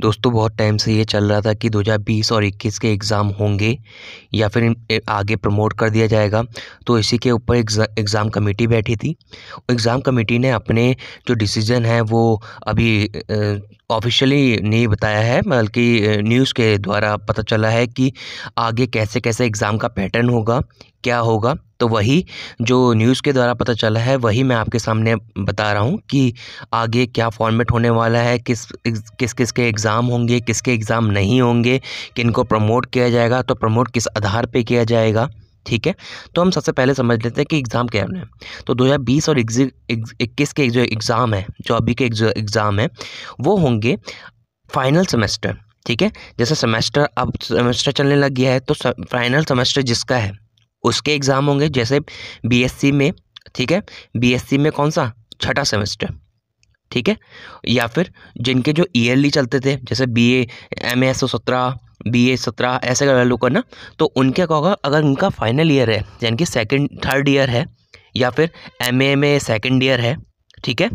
दोस्तों बहुत टाइम से ये चल रहा था कि 2020 और 21 के एग्ज़ाम होंगे या फिर आगे प्रमोट कर दिया जाएगा तो इसी के ऊपर एग्ज़ाम कमेटी बैठी थी एग्ज़ाम कमेटी ने अपने जो डिसीज़न है वो अभी ऑफिशियली नहीं बताया है बल्कि न्यूज़ के द्वारा पता चला है कि आगे कैसे कैसे एग्ज़ाम का पैटर्न होगा क्या होगा तो वही जो न्यूज़ के द्वारा पता चला है वही मैं आपके सामने बता रहा हूँ कि आगे क्या फॉर्मेट होने वाला है किस किस किस के एग्ज़ाम होंगे किसके एग्ज़ाम नहीं होंगे किन को प्रमोट किया जाएगा तो प्रमोट किस आधार पे किया जाएगा ठीक है तो हम सबसे पहले समझ लेते हैं कि एग्ज़ाम क्या है तो 2020 और इक्कीस के जो एग्ज़ाम है जो अभी के एग्ज़ाम है वो होंगे फाइनल सेमेस्टर ठीक है जैसे सेमेस्टर अब सेमेस्टर चलने लग गया है तो फाइनल सेमेस्टर जिसका है उसके एग्ज़ाम होंगे जैसे बीएससी में ठीक है बीएससी में कौन सा छठा सेमेस्टर ठीक है या फिर जिनके जो ईयरली चलते थे जैसे बी ए एम एस सत्रह बी ए सत्रह ऐसे कर लोग करना तो उनके क्या होगा अगर उनका फाइनल ईयर है यानी कि सेकेंड थर्ड ईयर है या फिर एम ए में सेकेंड ईयर है ठीक है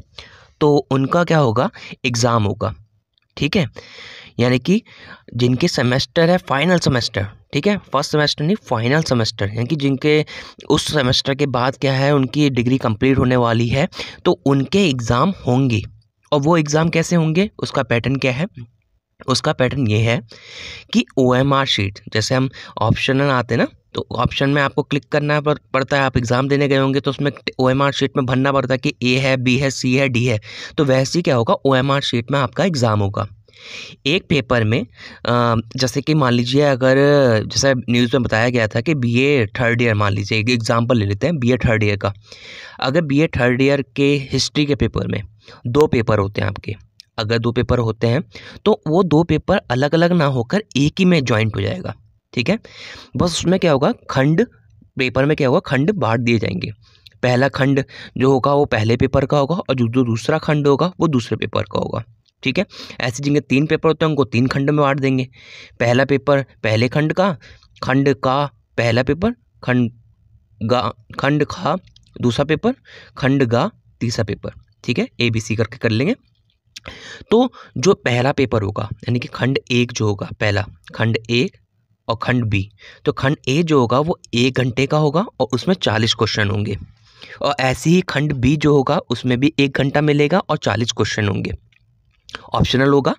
तो उनका क्या होगा एग्ज़ाम होगा ठीक है यानी कि जिनके सेमेस्टर है फाइनल सेमेस्टर ठीक है फर्स्ट सेमेस्टर नहीं फाइनल सेमेस्टर यानी कि जिनके उस सेमेस्टर के बाद क्या है उनकी डिग्री कंप्लीट होने वाली है तो उनके एग्ज़ाम होंगे और वो एग्ज़ाम कैसे होंगे उसका पैटर्न क्या है उसका पैटर्न ये है कि ओ एम आर शीट जैसे हम ऑप्शनल आते ना तो ऑप्शन में आपको क्लिक करना पड़ता है आप एग्ज़ाम देने गए होंगे तो उसमें ओ एम आर शीट में भरना पड़ता है कि ए है बी है सी है डी है तो वैसे ही क्या होगा ओ एम आर शीट में आपका एग्ज़ाम होगा एक पेपर में जैसे कि मान लीजिए अगर जैसे न्यूज़ में बताया गया था कि बीए थर्ड ईयर मान लीजिए एक एग्ज़ाम्पल ले लेते हैं बीए थर्ड ईयर का अगर बीए थर्ड ईयर के हिस्ट्री के पेपर में दो पेपर होते हैं आपके अगर दो पेपर होते हैं तो वो दो पेपर अलग अलग ना होकर एक ही में ज्वाइंट हो जाएगा ठीक है बस उसमें क्या होगा खंड पेपर में क्या होगा खंड बांट दिए जाएंगे पहला खंड जो होगा वो पहले पेपर का होगा और जो दूसरा खंड होगा वो दूसरे पेपर का होगा ठीक है ऐसे जिनके तीन पेपर होते हैं उनको तीन खंड में बांट देंगे पहला पेपर पहले खंड का खंड का पहला पेपर खंड गा खंड खा दूसरा पेपर खंड गा तीसरा पेपर ठीक है ए बी सी करके कर लेंगे तो जो पहला पेपर होगा यानी कि खंड एक जो होगा पहला खंड एक और खंड बी तो खंड ए जो होगा वो एक घंटे का होगा और उसमें चालीस क्वेश्चन होंगे और ऐसे ही खंड बी जो होगा उसमें भी एक घंटा मिलेगा और चालीस क्वेश्चन होंगे ऑप्शनल होगा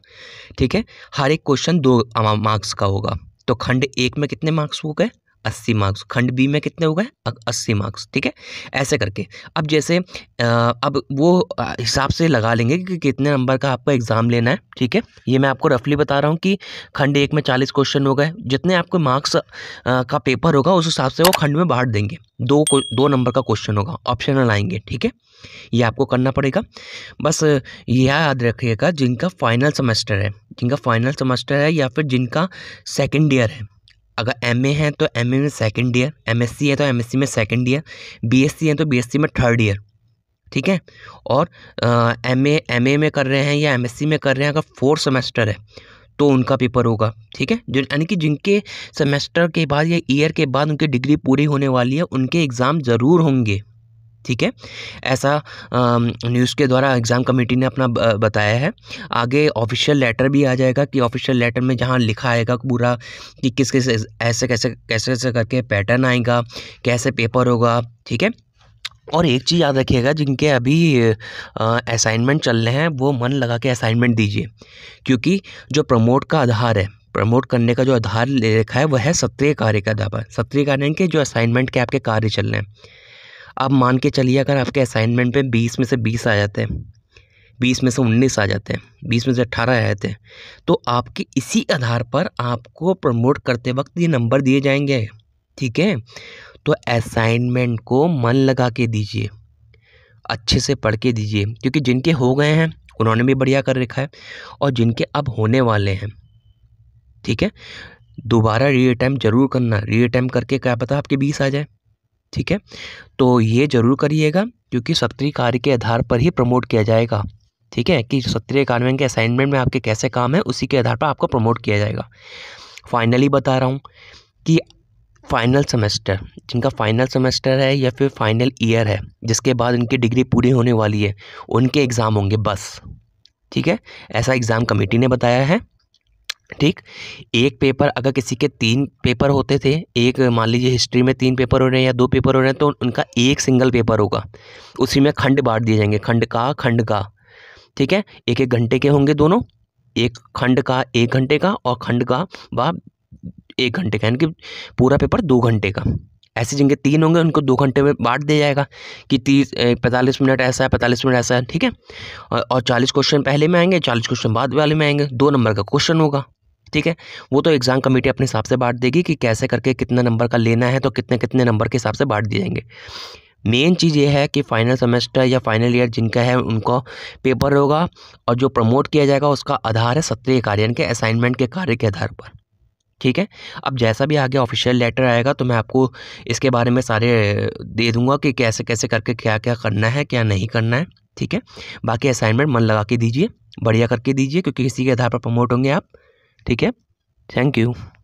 ठीक है हर एक क्वेश्चन दो मार्क्स का होगा तो खंड एक में कितने मार्क्स हो गए अस्सी मार्क्स खंड बी में कितने हो गए अस्सी मार्क्स ठीक है ऐसे करके अब जैसे अब वो हिसाब से लगा लेंगे कि कितने नंबर का आपको एग्ज़ाम लेना है ठीक है ये मैं आपको रफली बता रहा हूँ कि खंड एक में चालीस क्वेश्चन हो गए जितने आपको मार्क्स का पेपर होगा उस हिसाब से वो खंड में बांट देंगे दो दो नंबर का क्वेश्चन होगा ऑप्शनल आएंगे ठीक है ये आपको करना पड़ेगा बस यह याद रखिएगा जिनका फाइनल सेमेस्टर है जिनका फाइनल सेमेस्टर है या फिर जिनका सेकेंड ईयर है अगर एम ए है तो एम ए में second year M S C है तो एम एस सी में second year B S C है तो बी एस सी में थर्ड ईयर ठीक है और एम ए एम ए में कर रहे हैं या एम एस सी में कर रहे हैं अगर फोर्थ सेमेस्टर है तो उनका पेपर होगा ठीक है जो यानी कि जिनके सेमेस्टर के बाद या ईयर के बाद उनकी डिग्री पूरी होने वाली है उनके एग्ज़ाम ज़रूर होंगे ठीक है ऐसा न्यूज़ के द्वारा एग्ज़ाम कमेटी ने अपना बताया है आगे ऑफिशियल लेटर भी आ जाएगा कि ऑफिशियल लेटर में जहाँ लिखा आएगा पूरा कि किस किस ऐसे कैसे कैसे कैसे करके पैटर्न आएगा कैसे पेपर होगा ठीक है और एक चीज़ याद रखिएगा जिनके अभी असाइनमेंट चल रहे हैं वो मन लगा के असाइनमेंट दीजिए क्योंकि जो प्रमोट का आधार है प्रमोट करने का जो आधार ले रखा है वह है सत्रीय कार्य का आधार पर सत्रीय कार्य के जो असाइनमेंट के आपके कार्य चल रहे हैं आप मान के चलिए अगर आपके असाइनमेंट में बीस में से बीस आ जाते हैं बीस में से उन्नीस आ जाते हैं बीस में से अट्ठारह आ जाते हैं तो आपके इसी आधार पर आपको प्रमोट करते वक्त ये नंबर दिए जाएंगे ठीक है तो असाइनमेंट को मन लगा के दीजिए अच्छे से पढ़ के दीजिए क्योंकि जिनके हो गए हैं उन्होंने भी बढ़िया कर रखा है और जिनके अब होने वाले हैं ठीक है दोबारा री अटैम्प जरूर करना री अटैम्प करके क्या पता आपके बीस आ जाए ठीक है तो ये ज़रूर करिएगा क्योंकि सत्रीय कार्य के आधार पर ही प्रमोट किया जाएगा ठीक है कि सत्रीय कार्य के असाइनमेंट में आपके कैसे काम है उसी के आधार पर आपको प्रमोट किया जाएगा फाइनली बता रहा हूँ कि फाइनल सेमेस्टर जिनका फाइनल सेमेस्टर है या फिर फाइनल ईयर है जिसके बाद उनकी डिग्री पूरी होने वाली है उनके एग्ज़ाम होंगे बस ठीक है ऐसा एग्ज़ाम कमेटी ने बताया है ठीक एक पेपर अगर किसी के तीन पेपर होते थे एक मान लीजिए हिस्ट्री में तीन पेपर हो रहे हैं या दो पेपर हो रहे हैं तो उनका एक सिंगल पेपर होगा उसी में खंड बांट दिए जाएंगे खंड का खंड का ठीक है एक एक घंटे के होंगे दोनों एक खंड का एक घंटे का और खंड का व एक घंटे का यानी कि पूरा पेपर दो घंटे का ऐसी जिनके तीन होंगे उनको दो घंटे में बांट दिया जाएगा कि तीस पैंतालीस मिनट ऐसा है पैंतालीस मिनट ऐसा है ठीक है और चालीस क्वेश्चन पहले में आएंगे चालीस क्वेश्चन बाद वाले में आएंगे दो नंबर का क्वेश्चन होगा ठीक है वो तो एग्ज़ाम कमेटी अपने हिसाब से बांट देगी कि कैसे करके कितने नंबर का लेना है तो कितने कितने नंबर के हिसाब से बांट दिए जाएंगे मेन चीज़ ये है कि फाइनल सेमेस्टर या फाइनल ईयर जिनका है उनका पेपर होगा और जो प्रमोट किया जाएगा उसका आधार है सत्रीय कार्य यानी कि असाइनमेंट के कार्य के आधार पर ठीक है अब जैसा भी आगे ऑफिशियल लेटर आएगा तो मैं आपको इसके बारे में सारे दे दूंगा कि कैसे कैसे करके क्या क्या करना है क्या नहीं करना है ठीक है बाकी असाइनमेंट मन लगा के दीजिए बढ़िया करके दीजिए क्योंकि इसी के आधार पर प्रमोट होंगे आप ठीक है थैंक यू